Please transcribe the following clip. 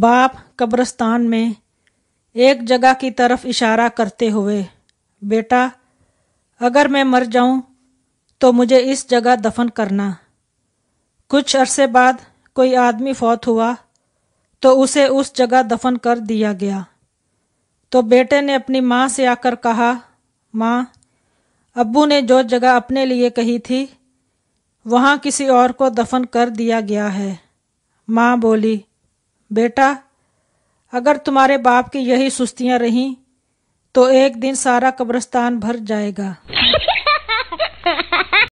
बाप कब्रस्तान में एक जगह की तरफ इशारा करते हुए बेटा अगर मैं मर जाऊं तो मुझे इस जगह दफन करना कुछ अरसे बाद कोई आदमी फौत हुआ तो उसे उस जगह दफन कर दिया गया तो बेटे ने अपनी माँ से आकर कहा माँ अब्बू ने जो जगह अपने लिए कही थी वहाँ किसी और को दफन कर दिया गया है माँ बोली बेटा अगर तुम्हारे बाप की यही सुस्तियां रहीं तो एक दिन सारा कब्रिस्तान भर जाएगा